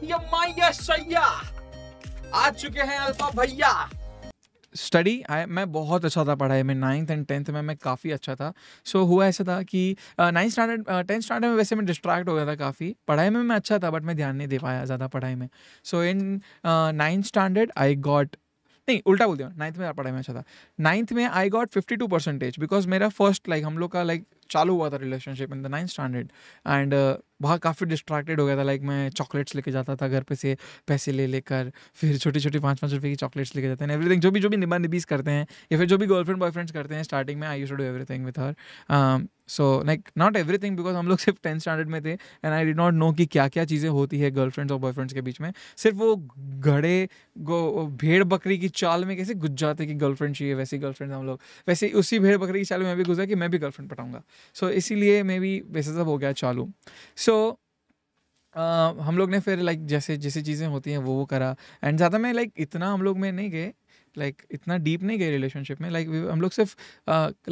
आ चुके हैं भैया स्टडी मैं बहुत अच्छा था पढ़ाई में नाइन्थ एंड टेंथ में मैं काफ़ी अच्छा था सो so, हुआ ऐसा था कि नाइन्थ स्टैंडर्ड टेंथ स्टैंडर्ड में वैसे मैं डिस्ट्रैक्ट हो गया था काफ़ी पढ़ाई में मैं अच्छा था बट मैं ध्यान नहीं दे पाया ज़्यादा पढ़ाई में so in ninth standard I got नहीं उल्टा बोल दिया नाइन्थ में पढ़ाई में अच्छा था नाइन्थ में I got fifty two percentage because मेरा फर्स्ट लाइक like, हम लोग का लाइक चालू हुआ था relationship in the ninth standard and वहाँ काफ़ी डिस्ट्रैक्टेड हो गया था लाइक मैं चॉकलेट्स लेके जाता था घर पे से पैसे ले लेकर फिर छोटी छोटी पाँच पाँच रुपये की चॉकलेट्स लेके जाते हैं एवरीथिंग जो भी जो भी निबा निबीस करते हैं या फिर जो भी गर्लफ्रेंड बॉयफ्रेंड्स करते हैं स्टार्टिंग में I you do everything with her so like not everything because हम लोग सिर्फ टेंथ स्टैंडर्ड में थे and I did not know कि क्या क्या चीज़ें होती है गर्लफ्रेंड्स और बॉयफ्रेंड्स के बीच में सिर्फ वो घड़े भेड़ बकरी की चाल में कैसे गुज जाते कि गर्लफ्रेंड चाहिए वैसी गर्लफ्रेंड हम लोग वैसे उसी भेड़ बकरी की चाल में मैं भी गुजरा कि मैं भी गर्लफ्रेंड पटाऊंगा सो इसीलिए मे बी वैसे सब हो गया चालू सो so, Uh, हम लोग ने फिर लाइक like, जैसे जैसे चीज़ें होती हैं वो वो करा एंड ज़्यादा मैं लाइक like, इतना हम लोग में नहीं गए लाइक like, इतना डीप नहीं गए रिलेशनशिप में लाइक like, हम लोग सिर्फ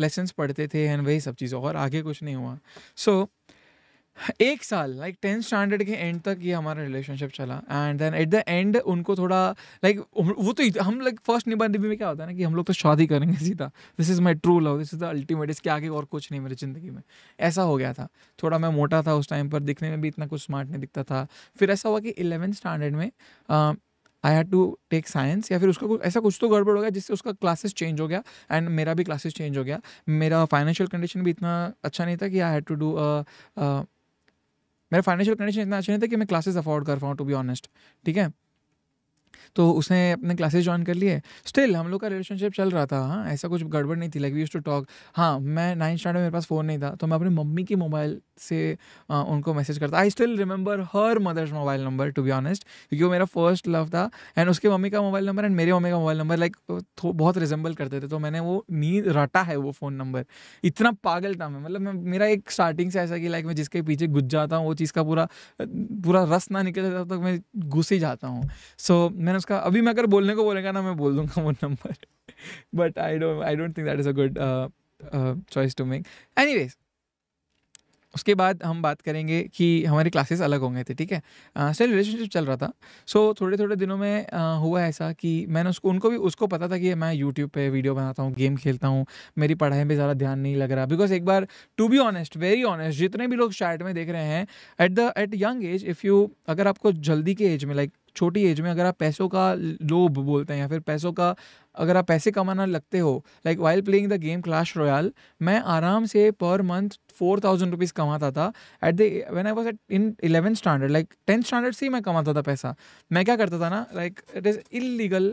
लेसन्स uh, पढ़ते थे एंड वही सब चीज़ें और आगे कुछ नहीं हुआ सो so, एक साल लाइक टेंथ स्टैंडर्ड के एंड तक ये हमारा रिलेशनशिप चला and then at the end उनको थोड़ा लाइक like, वो तो हम लाइक फर्स्ट निभा में क्या होता है ना कि हम लोग तो शादी करेंगे सीधा this is my true love this is the ultimate इसके आगे और कुछ नहीं मेरी ज़िंदगी में ऐसा हो गया था थोड़ा मैं मोटा था उस टाइम पर दिखने में भी इतना कुछ स्मार्ट नहीं दिखता था फिर ऐसा हुआ कि इलेवेंथ स्टैंडर्ड में I had to take science या फिर उसका कुछ ऐसा कुछ तो गड़बड़ हो गया जिससे उसका क्लासेस चेंज हो गया एंड मेरा भी क्लासेस चेंज हो गया मेरा फाइनेंशियल कंडीशन भी इतना अच्छा नहीं था कि आई हैड टू डू मेरे फाइनेंशियल कंडीशन इतना अच्छा नहीं था कि मैं क्लासेस अफोर्ड कर पाऊँ टू बी ऑनेस्ट ठीक है तो उसने अपने क्लासेस ज्वाइन कर लिए स्टिल हम लोग का रिलेशनशिप चल रहा था हाँ ऐसा कुछ गड़बड़ नहीं थी like we use to talk हाँ मैं नाइन्थ स्टैंडर्ड में मेरे पास फ़ोन नहीं था तो मैं अपनी मम्मी के मोबाइल से आ, उनको मैसेज करता I still remember her mother's mobile number to be honest क्योंकि वो मेरा फर्स्ट लव था एंड उसके मम्मी का मोबाइल नंबर एंड मेरे मम्मी का मोबाइल नंबर लाइक बहुत रिजेंबल करते थे तो मैंने वो नींद रटा है वो फ़ोन नंबर इतना पागल था मैं मतलब मेरा एक स्टार्टिंग से ऐसा कि लाइक मैं जिसके पीछे घुस जाता हूँ वो चीज़ का पूरा पूरा रस ना निकल जाता तो मैं घुस ही जाता हूँ सो मैंने उसका अभी मैं अगर बोलने को बोलेगा ना मैं बोल दूंगा वो number but I don't I don't think that is a good choice to make any उसके बाद हम बात करेंगे कि हमारी क्लासेस अलग हो गए थे ठीक है स्टिल uh, रिलेशनशिप चल रहा था सो so, थोड़े थोड़े दिनों में आ, uh, हुआ ऐसा कि मैंने उसको उनको भी उसको पता था कि मैं यूट्यूब पे वीडियो बनाता हूँ गेम खेलता हूँ मेरी पढ़ाई में ज़्यादा ध्यान नहीं लग रहा बिकॉज एक बार to be honest very honest जितने भी लोग चैट में देख रहे हैं at the at young age if you अगर आपको जल्दी के एज में लाइक like, छोटी एज में अगर आप पैसों का लोभ बोलते हैं या फिर पैसों का अगर आप पैसे कमाना लगते हो like while playing the game Clash Royale मैं आराम से per month four thousand rupees कमाता था at the when I was at in eleven standard like tenth standard से ही मैं कमाता था पैसा मैं क्या करता था ना लाइक इट इज़ इलीगल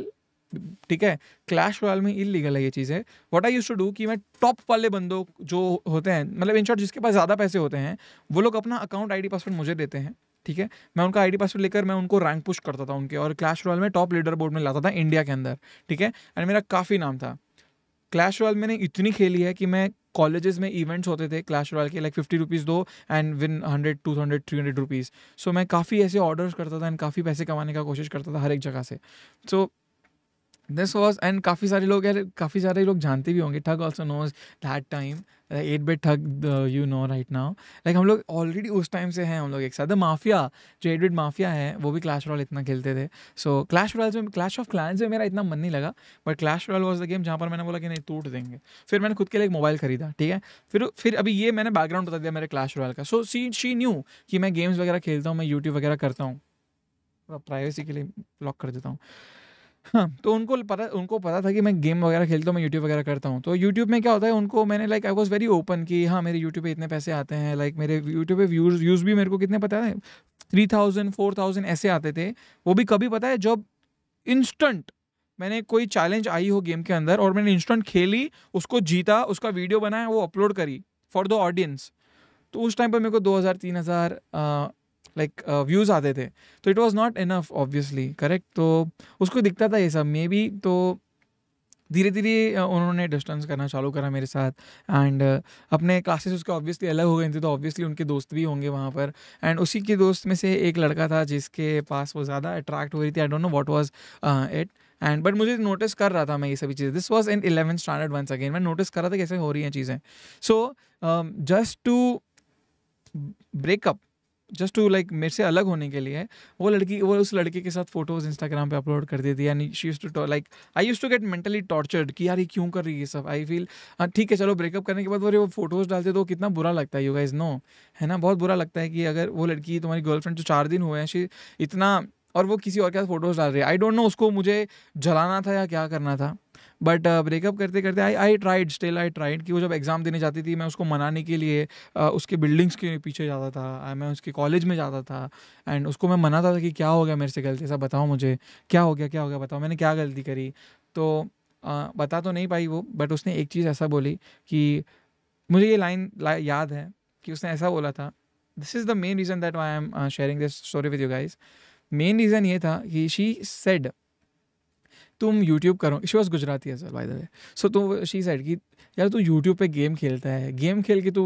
ठीक है क्लैश रॉयल में इलीगल है ये चीज़ें what I use to do कि मैं टॉप वाले बंदों जो होते हैं मतलब इन शॉर्ट जिसके पास ज़्यादा पैसे होते हैं वो लोग अपना अकाउंट आई डी पासवर्ड मुझे देते हैं ठीक है मैं उनका आईडी पासवर्ड लेकर मैं उनको रैंक पुश करता था उनके और क्लैश रॉयल में टॉप लीडर बोर्ड में लाता था इंडिया के अंदर ठीक है एंड मेरा काफ़ी नाम था क्लैश रॉयल मैंने इतनी खेली है कि मैं कॉलेजेस में इवेंट्स होते थे क्लैश रॉयल के लाइक फिफ्टी रुपीज़ दो and win hundred two hundred three hundred rupees so मैं काफ़ी ऐसे ऑर्डर्स करता था एंड काफ़ी पैसे कमाने का कोशिश करता था हर एक जगह से सो दिस वॉज एंड काफ़ी सारे लोग यार काफ़ी सारे लोग जानते भी होंगे thug also knows that time eight bit thug you know right now like हम लोग ऑलरेडी उस टाइम से हैं हम लोग एक साथ द माफिया जो एट बेट माफिया है वो भी क्लैश रॉल इतना खेलते थे सो क्लैश रॉयल्स में क्लैश ऑफ क्लैंस में मेरा इतना मन नहीं लगा but Clash Royale was the game जहाँ पर मैंने बोला कि नहीं टूट देंगे फिर मैंने खुद के लिए एक मोबाइल खरीदा ठीक है फिर फिर अभी ये मैंने बैकग्राउंड बता दिया मेरे क्लैश रॉयल का सो सी शी न्यू कि मैं गेम्स वगैरह खेलता हूँ मैं यूट्यूब वगैरह करता हूँ प्राइवेसी के लिए ब्लॉक कर देता हूँ हाँ तो उनको पता उनको पता था कि मैं गेम वगैरह खेलता हूँ मैं यूट्यूब वगैरह करता हूँ तो यूट्यूब में क्या होता है उनको मैंने like I was very open कि हाँ मेरे यूट्यूब पे इतने पैसे आते हैं लाइक मेरे यूट्यूब पे व्यूज व्यूज़ भी मेरे को कितने पता है थ्री थाउजेंड फोर थाउजेंड ऐसे आते थे वो भी कभी पता है जब इंस्टेंट मैंने कोई चैलेंज आई हो गेम के अंदर और मैंने इंस्टेंट खेली उसको जीता उसका वीडियो बनाया वो अपलोड करी फॉर द ऑडियंस तो उस टाइम पर मेरे को दो हज़ार तीन हज़ार लाइक व्यूज़ uh, आते थे तो it was not enough obviously correct तो उसको दिखता था ये सब मे बी तो धीरे धीरे uh, उन्होंने डिस्टेंस करना चालू करा मेरे साथ एंड uh, अपने क्लासेस उसके ऑब्वियसली अलग हो गए थे तो ऑब्वियसली उनके दोस्त भी होंगे वहाँ पर एंड उसी के दोस्त में से एक लड़का था जिसके पास वो ज़्यादा अट्रैक्ट हो रही थी I don't know what was it and but मुझे नोटिस कर रहा था मैं ये सभी चीज़ें this was in eleven standard once again मैं नोटिस कर रहा था कैसे हो रही हैं चीज़ें so just to breakup just to like मेरे से अलग होने के लिए वो लड़की वो उस लड़के के साथ फोटोज इंस्टाग्राम पे अपलोड कर देती है she use to like I use to get mentally tortured कि यार ये क्यों कर रही है सब आई फील हाँ, ठीक है चलो ब्रेकअप करने के बाद वो फोटोज डालते तो कितना बुरा लगता है यू गाइज नो है ना बहुत बुरा लगता है कि अगर वो लड़की तुम्हारी गर्लफ्रेंड जो चार दिन हुए हैं शी इतना और वो किसी और के साथ फोटोज डाल रही है आई डोंट नो उसको मुझे जलाना था या क्या करना था बट ब्रेकअप uh, करते करते I I tried still I tried कि वो जब एग्ज़ाम देने जाती थी मैं उसको मनाने के लिए uh, उसके बिल्डिंग्स के पीछे जाता था uh, मैं उसके कॉलेज में जाता था एंड उसको मैं मनाता था कि क्या हो गया मेरे से गलती ऐसा बताओ मुझे क्या हो गया क्या हो गया बताओ मैंने क्या गलती करी तो आ, बता तो नहीं पाई वो बट उसने एक चीज़ ऐसा बोली कि मुझे ये लाइन याद है कि उसने ऐसा बोला था this is the main reason that I am sharing this story with you guys main reason ये था कि शी सेड तुम यूट्यूब करो शी वॉज गुजराती है sir by the way so तो शी साइड की यार तू यूट्यूब पे गेम खेलता है गेम खेल के तू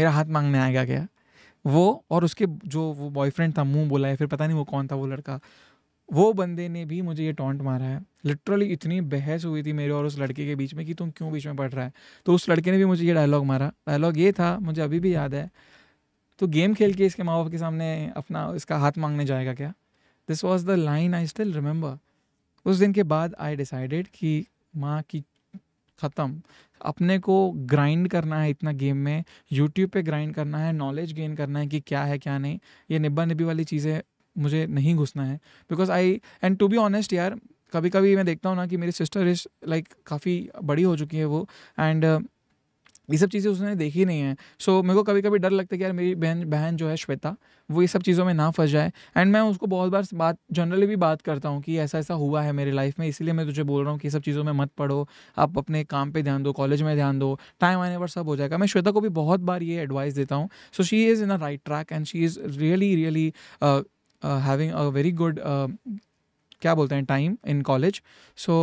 मेरा हाथ मांगने आएगा क्या वो और उसके जो वो बॉयफ्रेंड था मुँह बोला है फिर पता नहीं वो कौन था वो लड़का वो बंदे ने भी मुझे ये टॉन्ट मारा है लिटरली इतनी बहस हुई थी मेरे और उस लड़के के बीच में कि तुम क्यों बीच में पढ़ रहा है तो उस लड़के ने भी मुझे ये डायलॉग मारा डायलॉग ये था मुझे अभी भी याद है तो गेम खेल के इसके माँ बाप के सामने अपना इसका हाथ मांगने जाएगा क्या this was the line I still remember उस दिन के बाद आई डिसाइडेड कि माँ की ख़त्म अपने को ग्राइंड करना है इतना गेम में यूट्यूब पे ग्राइंड करना है नॉलेज गेन करना है कि क्या है क्या नहीं ये निब्बा निब्बी वाली चीज़ें मुझे नहीं घुसना है because I and to be honest यार कभी कभी मैं देखता हूँ ना कि मेरी सिस्टर इज लाइक काफ़ी बड़ी हो चुकी है वो एंड uh, ये सब चीज़ें उसने देखी नहीं है सो so, मेरे को कभी कभी डर लगता है कि यार मेरी बहन बहन जो है श्वेता वो ये सब चीज़ों में ना फंस जाए एंड मैं उसको बहुत बार बात जनरली भी बात करता हूँ कि ऐसा ऐसा हुआ है मेरी लाइफ में इसलिए मैं तुझे बोल रहा हूँ कि ये सब चीज़ों में मत पढ़ो आप अपने काम पर ध्यान दो कॉलेज में ध्यान दो टाइम आने पर सब हो जाएगा मैं श्वेता को भी बहुत बार ये एडवाइस देता हूँ so she is in a right track and she is really really having a very good क्या बोलते हैं टाइम इन कॉलेज सो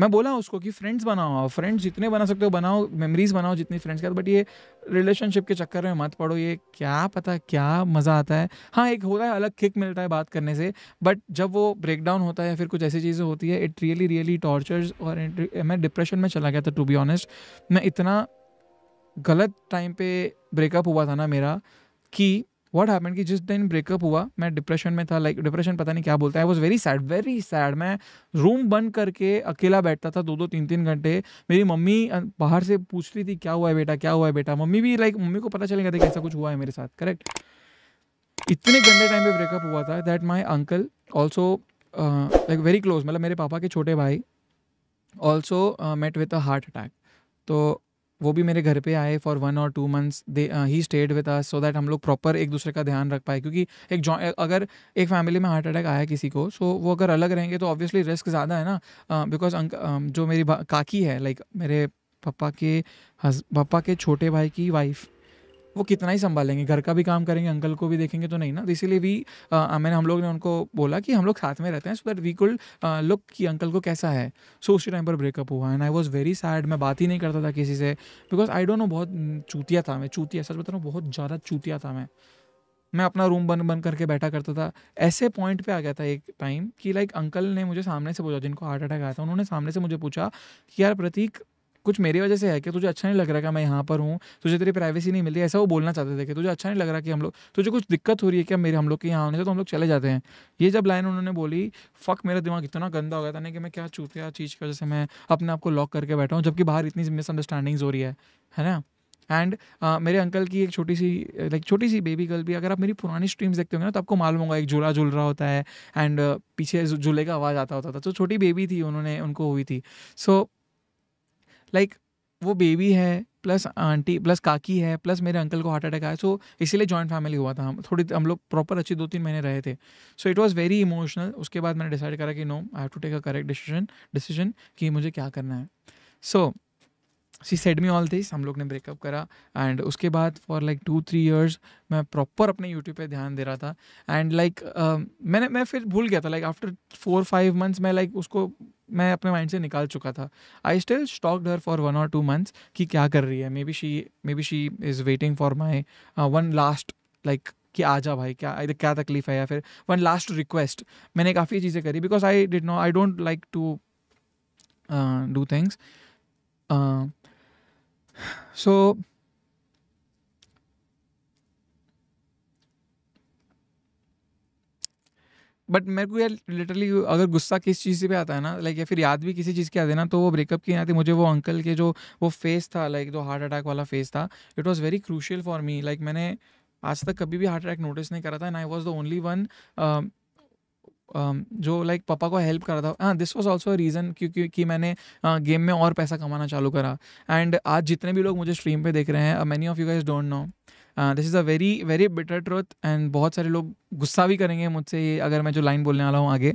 मैं बोला उसको कि फ्रेंड्स बनाओ फ्रेंड्स जितने बना सकते हो बनाओ मेमोरीज बनाओ जितनी फ्रेंड्स के साथ बट ये रिलेशनशिप के चक्कर में मत पड़ो ये क्या पता क्या मज़ा आता है हाँ एक होता है अलग किक मिलता है बात करने से बट जब वो ब्रेकडाउन होता है या फिर कुछ ऐसी चीज़ें होती है इट रियली रियली टॉर्चर्स और मैं डिप्रेशन में चला गया था टू बी ऑनेस्ट मैं इतना गलत टाइम पे ब्रेकअप हुआ था ना मेरा कि वट हैपन कि जिस दिन ब्रेकअप हुआ मैं डिप्रेशन में था लाइक like, डिप्रेशन पता नहीं क्या बोलता है I was very sad very sad मैं रूम बंद करके अकेला बैठता था दो दो तीन तीन घंटे मेरी मम्मी बाहर से पूछ रही थी क्या हुआ है बेटा क्या हुआ है बेटा मम्मी भी लाइक like, मम्मी को पता चलेगा था कि ऐसा कुछ हुआ है मेरे साथ करेक्ट इतने गंदे टाइम पे ब्रेकअप हुआ था that my uncle also like very close मतलब मेरे पापा के छोटे भाई also met with a heart attack तो वो भी मेरे घर पे आए फॉर वन और टू मंथ्स दे ही stayed with us so that हम लोग प्रॉपर एक दूसरे का ध्यान रख पाए क्योंकि एक अगर एक फैमिली में हार्ट अटैक आया किसी को सो so वो अगर अलग रहेंगे तो ऑब्वियसली रिस्क ज़्यादा है ना बिकॉज uh, uh, जो मेरी काकी है लाइक like, मेरे पापा के हज पापा के छोटे भाई की वाइफ वो कितना ही संभालेंगे घर का भी काम करेंगे अंकल को भी देखेंगे तो नहीं ना तो इसीलिए भी मैंने हम लोग ने उनको बोला कि हम लोग साथ में रहते हैं so that we could look कि अंकल को कैसा है सो उसी टाइम पर ब्रेकअप हुआ and I was very sad मैं बात ही नहीं करता था किसी से बिकॉज आई डोंट नो बहुत चूतिया था मैं चूतिया सच बता रहा बहुत ज़्यादा चूतिया था मैं मैं अपना रूम बंद बंद करके बैठा करता था ऐसे पॉइंट पे आ गया था एक टाइम कि लाइक अंकल ने मुझे सामने से पूछा जिनको हार्ट अटैक आया था उन्होंने सामने से मुझे पूछा कि यार प्रतीक कुछ मेरी वजह से है कि तुझे अच्छा नहीं लग रहा कि मैं यहाँ पर हूँ तुझे तेरी प्राइवेसी नहीं मिलती ऐसा वो बोलना चाहते थे कि तुझे अच्छा नहीं लग रहा कि हम लोग तुझे कुछ दिक्कत हो रही है क्या मेरे हम लोग के यहाँ आने से तो हम लोग चले जाते हैं ये जब लाइन उन्होंने बोली फक मेरा दिमाग इतना गंदा हो गया था ना कि मैं क्या चूतिया चीज़ की वजह से मैं अपने आप को लॉक करके बैठा हूँ जबकि बाहर इतनी मिसअंडरस्टैंडिंग्स हो रही है है ना एंड uh, मेरे अंकल की एक छोटी सी लाइक छोटी सी बेबी गर्ल भी अगर आप मेरी पुरानी स्ट्रीम्स देखते होंगे ना तो आपको मालूम होगा एक झूला झूल रहा होता है एंड uh, पीछे झूले का आवाज़ आता होता था तो छोटी बेबी थी उन्होंने उनको हुई थी सो so, लाइक वो बेबी है प्लस आंटी प्लस काकी है प्लस मेरे अंकल को हार्ट अटैक आया सो इसीलिए जॉइंट फैमिली हुआ था हम थोड़ी हम लोग प्रॉपर अच्छी दो तीन महीने रहे थे so it was very emotional उसके बाद मैंने डिसाइड करा कि no I have to take a correct decision decision कि मुझे क्या करना है so she said me all this हम लोग ने ब्रेकअप करा एंड उसके बाद for like two three years मैं प्रॉपर अपने यूट्यूब पर ध्यान दे रहा था एंड लाइक like, uh, मैंने मैं फिर भूल गया था like after four five months मैं लाइक like, उसको मैं अपने माइंड से निकाल चुका था I still stalked her for one और टू मंथ्स कि क्या कर रही है maybe she maybe she is waiting for my one last like कि आ जा भाई क्या क्या तकलीफ है या फिर वन लास्ट रिक्वेस्ट मैंने काफ़ी चीज़ें करी because I did know I don't like to do things so but मेरे को यार लिटरली अगर गुस्सा किस चीज़ पे आता है ना लाइक या फिर याद भी किसी चीज़ की आती है ना तो वो ब्रेकअप की आती मुझे वो अंकल के जो वो फेस था लाइक जो हार्ट अटैक वाला फेस था it was very crucial for me like मैंने आज तक कभी भी हार्ट अटैक नोटिस नहीं करा था and I was the only one जो लाइक पापा को हेल्प करा था हाँ दिस वॉज ऑल्सो रीज़न क्योंकि कि मैंने गेम हाँ, में और पैसा कमाना चालू करा एंड आज जितने भी लोग मुझे स्ट्रीम पे देख रहे हैं many of you guys don't know this is a very very bitter truth and बहुत सारे लोग गुस्सा भी करेंगे मुझसे ये अगर मैं जो लाइन बोलने वाला हूँ आगे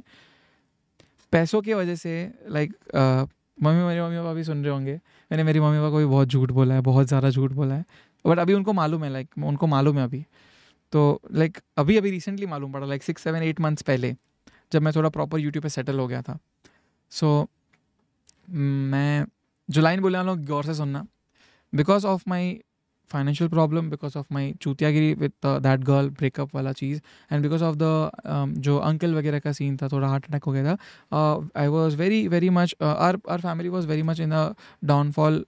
पैसों की वजह से लाइक uh, मम्मी मेरे मम्मी पापा भी सुन रहे होंगे मैंने मेरी मम्मी पापा को भी बहुत झूठ बोला है बहुत ज़्यादा झूठ बोला है बट अभी उनको मालूम है लाइक उनको मालूम है अभी तो लाइक अभी अभी रिसेंटली मालूम पड़ा like six seven eight months पहले जब मैं थोड़ा प्रॉपर यूट्यूब पर सेटल हो गया था सो so, मैं लाइन बोलने वाला हूँ गौर से सुनना because of my financial problem because of my चूतियागिरी विद दैट गर्ल ब्रेकअप वाला चीज़ एंड बिकॉज ऑफ द जो अंकल वगैरह का सीन था थोड़ा हार्ट अटैक हो गया था I was very very much our our family was very much in a downfall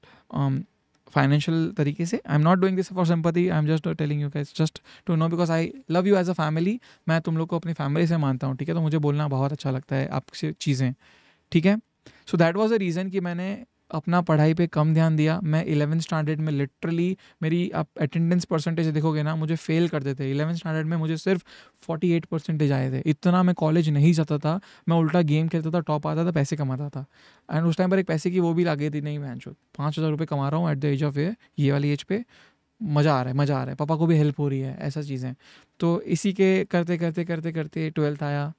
financial तरीके से I am not doing this for सम्पति I am just telling you cause just to know because I love you as a family मैं तुम लोग को अपनी family से मानता हूँ ठीक है तो मुझे बोलना बहुत अच्छा लगता है आपसे चीज़ें ठीक है so that was a reason कि मैंने अपना पढ़ाई पे कम ध्यान दिया मैं इलेवेंथ स्टैंडर्ड में लिटरली मेरी आप अटेंडेंस परसेंटेज देखोगे ना मुझे फेल करते थे इलेवंथ स्टैंडर्ड में मुझे सिर्फ फोर्टी एट परसेंटेज आए थे इतना मैं कॉलेज नहीं जाता था मैं उल्टा गेम खेलता था टॉप आता था पैसे कमाता था एंड उस टाइम पर एक पैसे की वो भी लागे थी नहीं मैं जो पाँच हज़ार रुपये कमा रहा हूँ एट द एज ऑफ ये ये वाली एज पे मज़ा आ रहा है मज़ा आ रहा है पापा को भी हेल्प हो रही है ऐसा चीज़ें तो इसी के करते करते करते करते ट्वेल्थ आया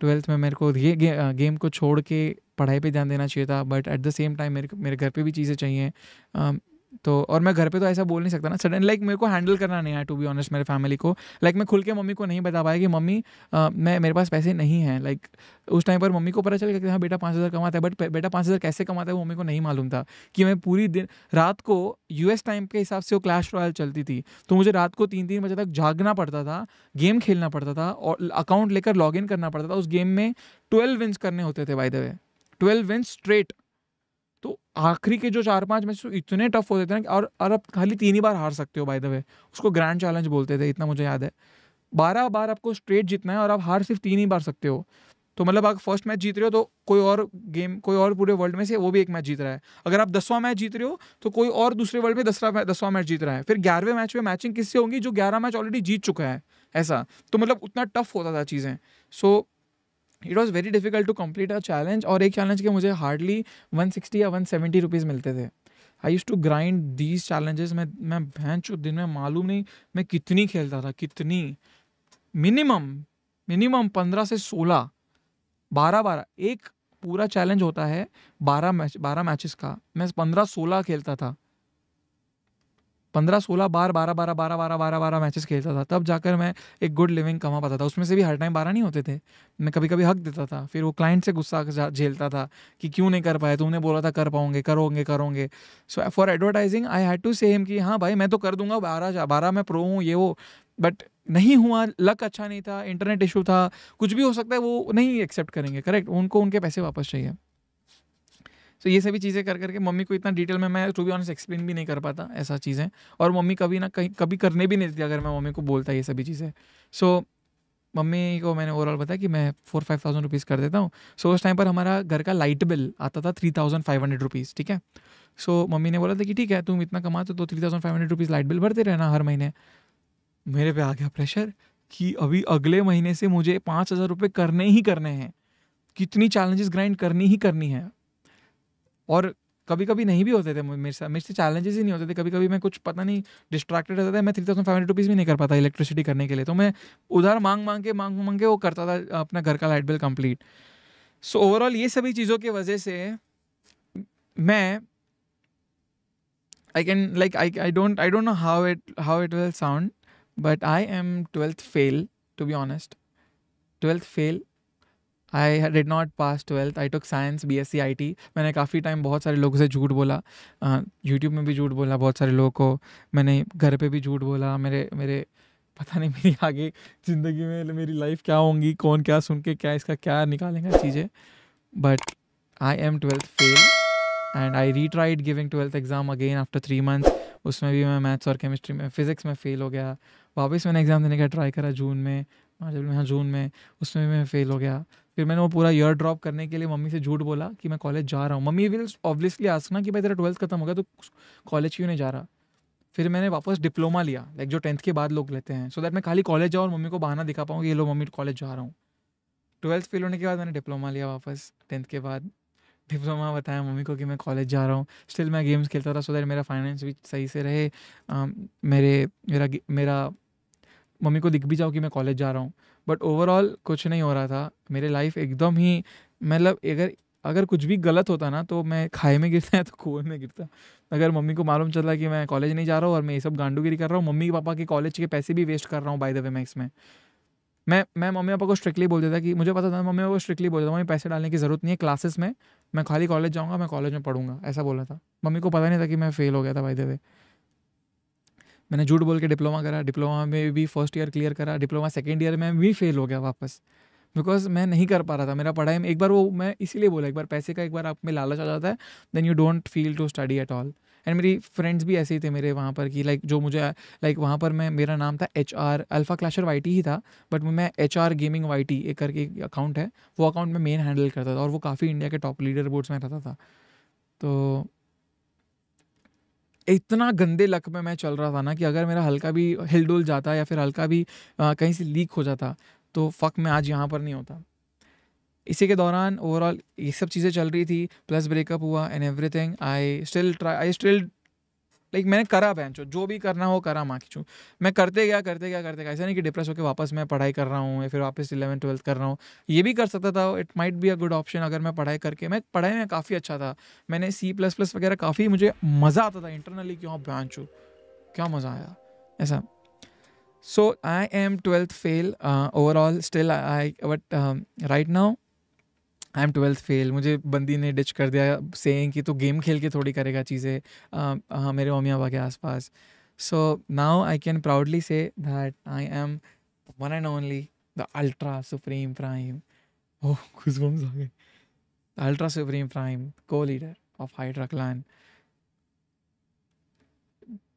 ट्वेल्थ में मेरे को गे, गे, गेम को छोड़ के पढ़ाई पे ध्यान देना चाहिए था but at the same time मेरे मेरे घर पे भी चीज़ें चाहिए um, तो और मैं घर पे तो ऐसा बोल नहीं सकता ना सडन लाइक मेरे को हैंडल करना नहीं है टू बी ऑनेस्ट मेरे फैमिली को लाइक मैं खुल के मम्मी को नहीं बता पाया कि मम्मी आ, uh, मैं मेरे पास पैसे नहीं हैं लाइक उस टाइम पर मम्मी को पता चल गया कि हाँ बेटा पाँच हज़ार कमाता है बट बेटा पाँच हज़ार कैसे कमाता है वो मम्मी को नहीं मालूम था कि मैं पूरी दिन रात को यू टाइम के हिसाब से वो क्लैश रॉयल चलती थी तो मुझे रात को तीन तीन बजे तक जागना पड़ता था गेम खेलना पड़ता था और अकाउंट लेकर लॉग करना पड़ता था उस गेम में ट्वेल्व विंस करने होते थे by the way twelve win straight तो आखिरी के जो चार पांच मैच तो इतने टफ होते थे ना और और अब खाली तीन ही बार हार सकते हो बाय द वे उसको ग्रैंड चैलेंज बोलते थे इतना मुझे याद है बारह बार आपको स्ट्रेट जीतना है और आप हार सिर्फ तीन ही बार सकते हो तो मतलब आप फर्स्ट मैच जीत रहे हो तो कोई और गेम कोई और पूरे वर्ल्ड में से वो भी एक मैच जीत रहा है अगर आप दसवां मैच जीत रहे हो तो कोई और दूसरे वर्ल्ड में दसरा दसवां मैच जीत रहा है फिर ग्यारहवें मैच में मैचिंग किससे होंगी जो ग्यारह मैच ऑलरेडी जीत चुका है ऐसा तो मतलब उतना टफ होता था चीज़ें सो so, it was very difficult to complete a challenge और एक चैलेंज के मुझे हार्डली वन सिक्सटी या वन सेवेंटी रुपीज़ मिलते थे आई use to grind these challenges मैं मैं भैंस दिन में मालूम नहीं मैं कितनी खेलता था कितनी मिनिमम मिनिमम पंद्रह से सोलह बारह बारह एक पूरा चैलेंज होता है बारह मैच बारह मैचेस का मैं पंद्रह सोलह खेलता था पंद्रह सोलह बार बारह बारह बारह बारह बारह बारह मैचेस खेलता था तब जाकर मैं एक गुड लिविंग कमा पाता था उसमें से भी हर टाइम बारह नहीं होते थे मैं कभी कभी हक देता था फिर वो क्लाइंट से गुस्सा झेलता था कि क्यों नहीं कर पाया तुमने बोला था कर पाओगे करोगे करोगे so for advertising I had to say him कि हाँ भाई मैं तो कर दूंगा बारह बारह मैं प्रो हूँ ये वो बट नहीं हुआ लक अच्छा नहीं था इंटरनेट इशू था कुछ भी हो सकता है वो नहीं एक्सेप्ट करेंगे करेक्ट उनको उनके पैसे वापस चाहिए सो ये सभी चीज़ें कर करके मम्मी को इतना डिटेल में मैं टू बी ऑनेस्ट एक्सप्लेन भी नहीं कर पाता ऐसा चीज़ें और मम्मी कभी ना कहीं कभी करने भी नहीं देती अगर मैं मम्मी को बोलता ये सभी चीज़ें सो मम्मी को मैंने ओवरऑल बताया कि मैं फोर फाइव थाउजेंड रुपीज़ कर देता हूँ सो so, उस टाइम पर हमारा घर का लाइट बिल आता था three thousand five hundred rupees ठीक है सो so, मम्मी ने बोला था कि ठीक है तुम इतना कमाते तो three thousand five hundred rupees light bill भरते रहना हर महीने मेरे पे आ गया प्रेशर कि अभी अगले महीने से मुझे पाँच हज़ार रुपये करने ही करने हैं कितनी चैलेंजेस ग्राइंड करनी ही करनी है और कभी कभी नहीं भी होते थे मेरे साथ मेरे से चैलेंजेस ही नहीं होते थे कभी कभी मैं कुछ पता नहीं डिस्ट्रैक्टेड रहता था मैं three thousand five hundred rupees भी नहीं कर पाता इलेक्ट्रिसिटी करने के लिए तो मैं उधर मांग मांग के मांग मांग के वो करता था अपना घर का light bill complete so overall ये सभी चीज़ों की वजह से मैं I can like I I don't I don't know how it how it will sound but I am twelfth fail to be honest twelfth fail I did not pass twelfth I took science B S C I T मैंने काफ़ी time बहुत सारे लोगों से झूठ बोला YouTube में भी झूठ बोला बहुत सारे लोगों को मैंने घर पे भी झूठ बोला मेरे मेरे पता नहीं मेरी आगे ज़िंदगी में मेरी लाइफ क्या होंगी कौन क्या सुन के क्या इसका क्या निकालेंगे चीज़ें but I am twelfth fail and I retried giving twelfth exam again after three months उसमें भी मैं मैथ्स और केमिस्ट्री में फिज़िक्स में फ़ेल हो गया वापस मैंने एग्ज़ाम देने का ट्राई करा जून में मार्च हाँ, में हाँ जून में उसमें भी मैं फ़ेल हो गया फिर मैंने वो पूरा ईयर ड्रॉप करने के लिए मम्मी से झूठ बोला कि मैं कॉलेज जा रहा हूँ मम्मी विल ऑब्वियसली आसना कि भाई तेरा ट्वेल्थ खत्म होगा तो कॉलेज क्यों नहीं जा रहा फिर मैंने वापस डिप्लोमा लिया लाइक जो टेंथ के बाद लोग लेते हैं सो दैट मैं खाली कॉलेज जाऊँ और मम्मी को बहाना दिखा पाऊँ कि ये लो मम्मी कॉलेज जा रहा हूँ ट्वेल्थ फेल होने के बाद मैंने डिप्लोमा लिया वापस टेंथ के बाद डिप्लोमा बताया मम्मी को कि मैं कॉलेज जा रहा हूँ स्टिल मैं गेम्स खेलता था सो दैट मेरा फाइनेंस भी सही से रहे मेरे मेरा मेरा मम्मी को दिख भी जाओ कि मैं कॉलेज जा रहा हूँ बट ओवरऑल कुछ नहीं हो रहा था मेरे लाइफ एकदम ही मतलब अगर अगर कुछ भी गलत होता ना तो मैं खाए में गिरता या तो कुएं में गिरता अगर मम्मी को मालूम चला कि मैं कॉलेज नहीं जा रहा हूँ और मैं ये सब गांडूगिरी कर रहा हूँ मम्मी पापा के कॉलेज के पैसे भी वेस्ट कर रहा हूँ बाय द वे मैं इसमें मैं मैं मम्मी पापा को स्ट्रिक्टली बोल देता कि मुझे पता था मम्मी पापा को स्ट्रिक्टली बोल देता मम्मी पैसे डालने की ज़रूरत नहीं है क्लासेस में मैं खाली कॉलेज जाऊँगा मैं कॉलेज में पढ़ूंगा ऐसा बोला था मम्मी को पता नहीं था कि मैं फेल हो गया था बाय द वे मैंने झूठ बोल के डिप्लोमा करा डिप्लोमा में भी फर्स्ट ईयर क्लियर करा डिप्लोमा सेकेंड ईयर में भी फेल हो गया वापस बिकॉज मैं नहीं कर पा रहा था मेरा पढ़ाई में एक बार वो मैं इसीलिए बोला एक बार पैसे का एक बार आप में लालच आ जाता है then you don't feel to study at all and मेरी फ्रेंड्स भी ऐसे ही थे मेरे वहाँ पर कि लाइक like, जो मुझे लाइक like, वहाँ पर मैं मेरा नाम था H R alpha clasher Y T ही था बट मैं H R gaming Y T एक करके एक अकाउंट है वो अकाउंट मैं मेन हैंडल करता था और वो काफ़ी इंडिया के टॉप लीडर बोर्ड्स में रहता था तो इतना गंदे लक में मैं चल रहा था ना कि अगर मेरा हल्का भी हिलडुल जाता या फिर हल्का भी आ, कहीं से लीक हो जाता तो फक मैं आज यहाँ पर नहीं होता इसी के दौरान ओवरऑल ये सब चीज़ें चल रही थी प्लस ब्रेकअप हुआ and everything I still try I still like मैंने करा बहन जो भी करना हो करा माँ की मैं करते गया करते गया करते गया ऐसा नहीं कि डिप्रेस होकर वापस मैं पढ़ाई कर रहा हूँ या फिर वापस इलेवन ट्वेल्थ कर रहा हूँ ये भी कर सकता था it might be a good option अगर मैं पढ़ाई करके मैं पढ़ाई में काफ़ी अच्छा था मैंने सी प्लस प्लस वगैरह काफ़ी मुझे मज़ा आता था इंटरनली क्यों हाँ बहन चू क्या मज़ा आया ऐसा so I am twelfth fail overall still I but right now I am twelfth fail मुझे बंदी ने डिच कर दिया सेइंग कि तो गेम खेल के थोड़ी करेगा चीज़ें मेरे मम्मी बाबा के आसपास so now I can proudly say that I am one and only the ultra supreme prime oh खुशबम्स आ गए अल्ट्रा सुप्रीम प्राइम को लीडर ऑफ हाइड्रा क्लान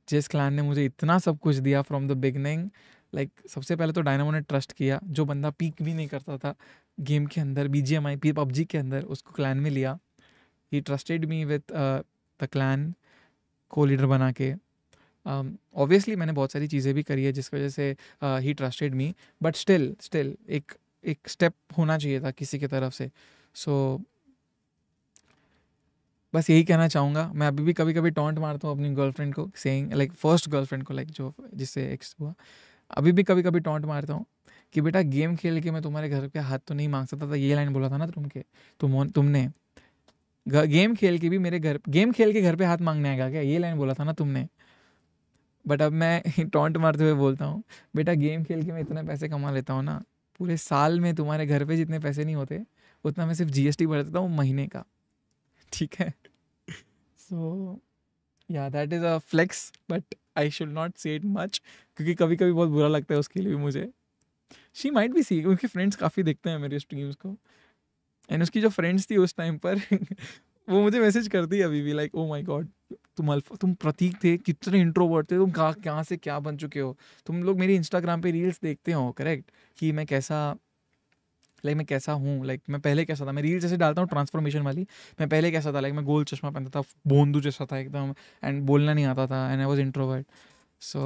जिस क्लान ने मुझे इतना सब कुछ दिया फ्रॉम द बिगनिंग लाइक सबसे पहले तो डायनामो ने ट्रस्ट किया जो बंदा पीक भी नहीं करता था गेम के अंदर B G M I P PUBG के अंदर उसको क्लैन में लिया ही trusted me with the clan को लीडर बना के ऑब्वियसली um, मैंने बहुत सारी चीज़ें भी करी है जिसकी वजह से ही trusted me but still still एक एक स्टेप होना चाहिए था किसी की तरफ से सो so, बस यही कहना चाहूँगा मैं अभी भी कभी कभी टॉन्ट मारता हूँ अपनी गर्लफ्रेंड को सेइंग लाइक फर्स्ट गर्लफ्रेंड को लाइक like, जो जिससे एक्स हुआ अभी भी कभी कभी टॉन्ट मारता हूँ कि बेटा गेम खेल के मैं तुम्हारे घर पे हाथ तो नहीं मांग सकता था ये लाइन बोला था ना तुम के तुम तुमने गेम खेल के भी मेरे घर गेम खेल के घर पे हाथ मांगने आएगा क्या ये लाइन बोला था ना तुमने बट अब मैं टॉन्ट मारते हुए बोलता हूँ बेटा गेम खेल के मैं इतने पैसे कमा लेता हूँ ना पूरे साल में तुम्हारे घर पे जितने पैसे नहीं होते उतना मैं सिर्फ जीएसटी भर देता हूँ महीने का ठीक है so yeah that is a flex but I should not say it much क्योंकि कभी कभी बहुत बुरा लगता है उसके लिए भी मुझे शी माइट भी सी उनके फ्रेंड्स काफ़ी देखते हैं मेरे स्ट्रीम्स को एंड उसकी जो फ्रेंड्स थी उस टाइम पर वो मुझे मैसेज करती है अभी भी लाइक ओ माय गॉड तुम अल्फा तुम प्रतीक थे कितने इंट्रोवर्ट थे तुम कहाँ कहाँ से क्या बन चुके हो तुम लोग मेरी इंस्टाग्राम पे रील्स देखते हो करेक्ट कि मैं कैसा लाइक मैं कैसा हूँ लाइक मैं पहले कैसा था मैं रील्स जैसे डालता हूँ ट्रांसफॉर्मेशन वाली मैं पहले कैसा था लाइक मैं गोल चश्मा पहनता था बोंदू जैसा था एकदम एंड बोलना नहीं आता था and I was introvert so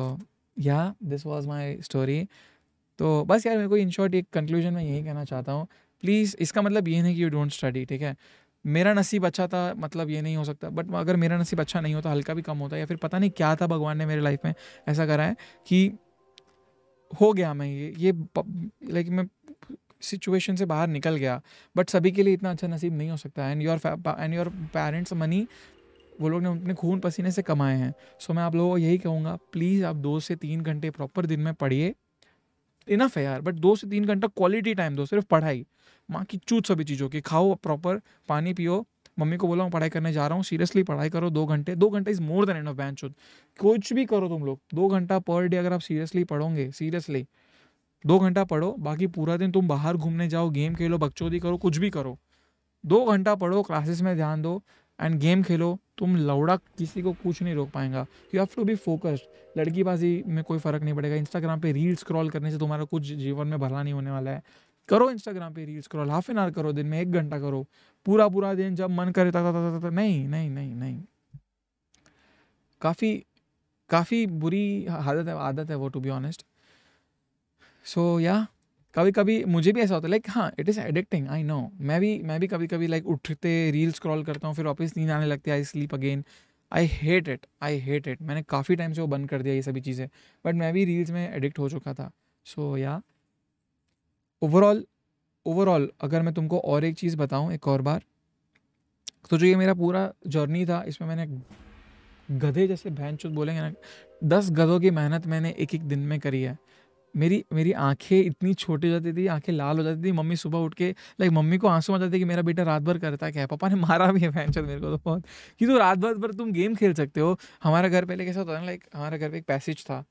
yeah this was my story तो बस यार मेरे को इन शॉर्ट एक कंक्लूजन में यही कहना चाहता हूँ प्लीज़ इसका मतलब ये नहीं कि यू डोंट स्टडी ठीक है मेरा नसीब अच्छा था मतलब ये नहीं हो सकता बट अगर मेरा नसीब अच्छा नहीं होता हल्का भी कम होता या फिर पता नहीं क्या था भगवान ने मेरे लाइफ में ऐसा करा है कि हो गया मैं ये ये लाइक मैं सिचुएशन से बाहर निकल गया बट सभी के लिए इतना अच्छा नसीब नहीं हो सकता and your and your parents money वो लोग ने अपने खून पसीने से कमाए हैं सो so, मैं आप लोगों को यही कहूँगा प्लीज़ आप दो से तीन घंटे प्रॉपर दिन में पढ़िए इनफ है यार बट दो से तीन घंटा क्वालिटी टाइम दो सिर्फ पढ़ाई माँ की चूत सभी चीज़ों की खाओ प्रॉपर पानी पियो मम्मी को बोला मैं पढ़ाई करने जा रहा हूँ सीरियसली पढ़ाई करो दो घंटे दो घंटे is more than end of bank कुछ भी करो तुम लोग दो घंटा पर डे अगर आप सीरियसली पढ़ोगे सीरियसली दो घंटा पढ़ो बाकी पूरा दिन तुम बाहर घूमने जाओ गेम खेलो बगचौदी करो कुछ भी करो दो घंटा पढ़ो क्लासेस में ध्यान दो एंड गेम खेलो तुम लौड़ा किसी को कुछ नहीं रोक पाएगा you have to be focused लड़कीबाजी में कोई फ़र्क नहीं पड़ेगा इंस्टाग्राम पे रील्स स्क्रॉल करने से तुम्हारा कुछ जीवन में भला नहीं होने वाला है करो इंस्टाग्राम पे reels scroll half an hour करो दिन में एक घंटा करो पूरा पूरा दिन जब मन करे ता, नहीं नहीं नहीं नहीं काफ़ी काफ़ी बुरी आदत है आदत है वो टू बी ऑनेस्ट सो या कभी कभी मुझे भी ऐसा होता है लाइक हाँ it is addicting I know मैं भी मैं भी कभी कभी लाइक उठते रील स्क्रॉल करता हूँ फिर वापस नींद आने लगती है I sleep again I hate it I hate it मैंने काफ़ी टाइम से वो बंद कर दिया ये सभी चीज़ें बट मैं भी रील्स में एडिक्ट हो चुका था सो या ओवरऑल ओवरऑल अगर मैं तुमको और एक चीज़ बताऊँ एक और बार तो जो ये मेरा पूरा जर्नी था इसमें मैंने गधे जैसे चुत बोलेंगे ना दस गधों की मेहनत मैंने एक एक दिन में करी है मेरी मेरी आंखें इतनी छोटी हो जाती थी आंखें लाल हो जाती थी मम्मी सुबह उठ के लाइक मम्मी को आंसू आ जाते कि मेरा बेटा रात भर करता क्या है पापा ने मारा भी है फैन मेरे को तो बहुत कि तो रात भर भर तुम गेम खेल सकते हो हमारा घर पहले कैसा होता था ना लाइक हमारे घर पर एक पैसेज था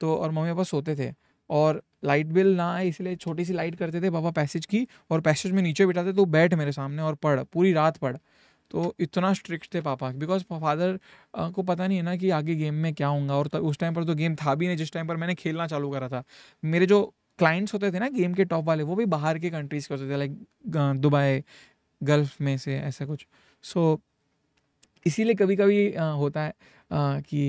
तो और मम्मी पापा सोते थे और लाइट बिल ना आए इसलिए छोटी सी लाइट करते थे पापा पैसेज की और पैसेज में नीचे बिठाते तो बैठ मेरे सामने और पढ़ पूरी रात पढ़ तो इतना स्ट्रिक्ट थे पापा बिकॉज फादर को पता नहीं है ना कि आगे गेम में क्या होगा और तब उस टाइम पर तो गेम था भी नहीं जिस टाइम पर मैंने खेलना चालू करा था मेरे जो क्लाइंट्स होते थे ना गेम के टॉप वाले वो भी बाहर के कंट्रीज़ के होते थे लाइक दुबई गल्फ में से ऐसा कुछ सो so, इसीलिए कभी कभी होता है कि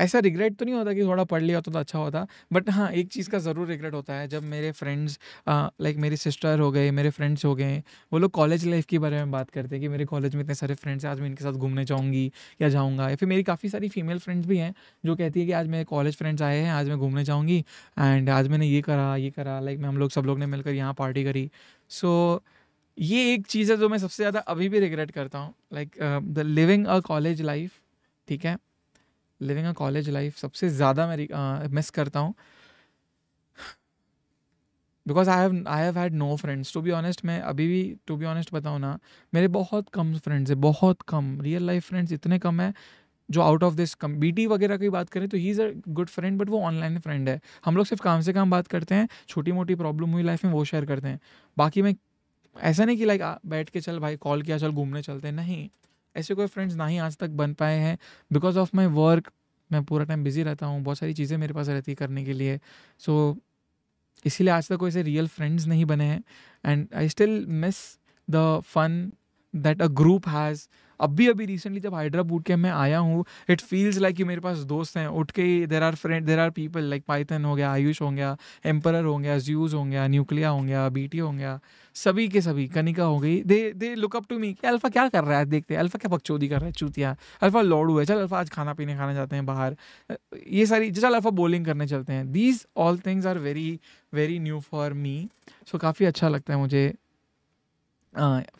ऐसा रिग्रेट तो नहीं होता कि थोड़ा पढ़ लिया होता तो अच्छा होता बट हाँ एक चीज़ का ज़रूर रिग्रेट होता है जब मेरे फ्रेंड्स लाइक मेरी सिस्टर हो गए मेरे फ्रेंड्स हो गए वो लोग कॉलेज लाइफ के बारे में बात करते हैं कि मेरे कॉलेज में इतने सारे फ्रेंड्स हैं आज मैं इनके साथ घूमने जाऊँगी या जाऊँगा या फिर मेरी काफ़ी सारी फीमेल फ्रेंड्स भी हैं जो कहती है कि आज मेरे कॉलेज फ्रेंड्स आए हैं आज मैं घूमने जाऊँगी एंड आज मैंने ये करा ये करा लाइक मैं हम लोग सब लोग ने मिलकर यहाँ पार्टी करी सो ये एक चीज़ है जो मैं सबसे ज़्यादा अभी भी रिग्रेट करता हूँ like the living a college life ठीक है लिविंग अ कॉलेज लाइफ सबसे ज़्यादा मेरी मिस करता हूँ because I have I have had no friends to be honest मैं अभी भी टू बी ऑनेस्ट बताऊँ ना मेरे बहुत कम फ्रेंड्स हैं बहुत कम रियल लाइफ फ्रेंड्स इतने कम है जो आउट ऑफ दिस कम बी वगैरह की बात करें तो ही is a good friend but वो ऑनलाइन फ्रेंड है हम लोग सिर्फ काम से काम बात करते हैं छोटी मोटी प्रॉब्लम हुई लाइफ में वो शेयर करते हैं बाकी मैं ऐसा नहीं कि लाइक बैठ के चल भाई कॉल किया चल घूमने चलते हैं नहीं ऐसे कोई फ्रेंड्स ना ही आज तक बन पाए हैं बिकॉज ऑफ माई वर्क मैं पूरा टाइम बिजी रहता हूँ बहुत सारी चीज़ें मेरे पास रहती करने के लिए सो so, इसीलिए आज तक कोई से रियल फ्रेंड्स नहीं बने हैं and I still miss the fun that a group has अब भी अभी रिसेंटली जब हाइड्रा बूट कैम्प में आया हूँ इट फील्स लाइक कि मेरे पास दोस्त हैं उठ के there are friend there are people like Python हो गया आयुष हो गया एम्पर हो गया ज्यूज हो गया न्यूक्लिया हो गया टी हो गया सभी के सभी कनिका हो गई they they look up to me कि अल्फा क्या कर रहा है देखते हैं अल्फा क्या बकचोदी कर रहा है चूतिया अल्फा लौड़ू है चल अल्फा आज खाना पीने खाना जाते हैं बाहर ये सारी चल अल्फा बॉलिंग करने चलते हैं these all things are very very new for me so काफ़ी अच्छा लगता है मुझे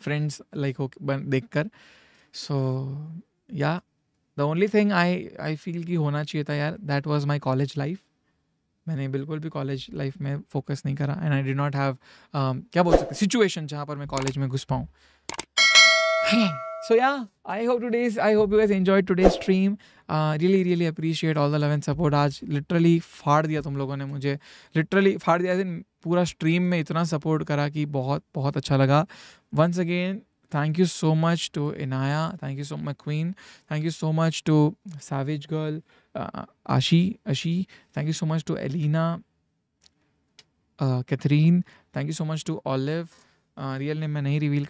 फ्रेंड्स लाइक हो देख कर so yeah the only thing I I feel कि होना चाहिए था यार that was my college life मैंने बिल्कुल भी कॉलेज लाइफ में फोकस नहीं करा and I did not have क्या बोल सकते सिचुएशन जहाँ पर मैं कॉलेज में घुस पाऊँ yeah I hope today's I hope you as enjoy today stream really really appreciate all the love and support आज लिटरली फाड़ दिया तुम लोगों ने मुझे लिटरली फाड़ दिया पूरा स्ट्रीम में इतना सपोर्ट करा कि बहुत बहुत अच्छा लगा once again Thank you so much to Inaya. Thank you so much, Queen. Thank you so much to Savage Girl, uh, Ashi, Ashi. Thank you so much to Elena, uh, Catherine. Thank you so much to Olive. Uh, real name मैं नहीं reveal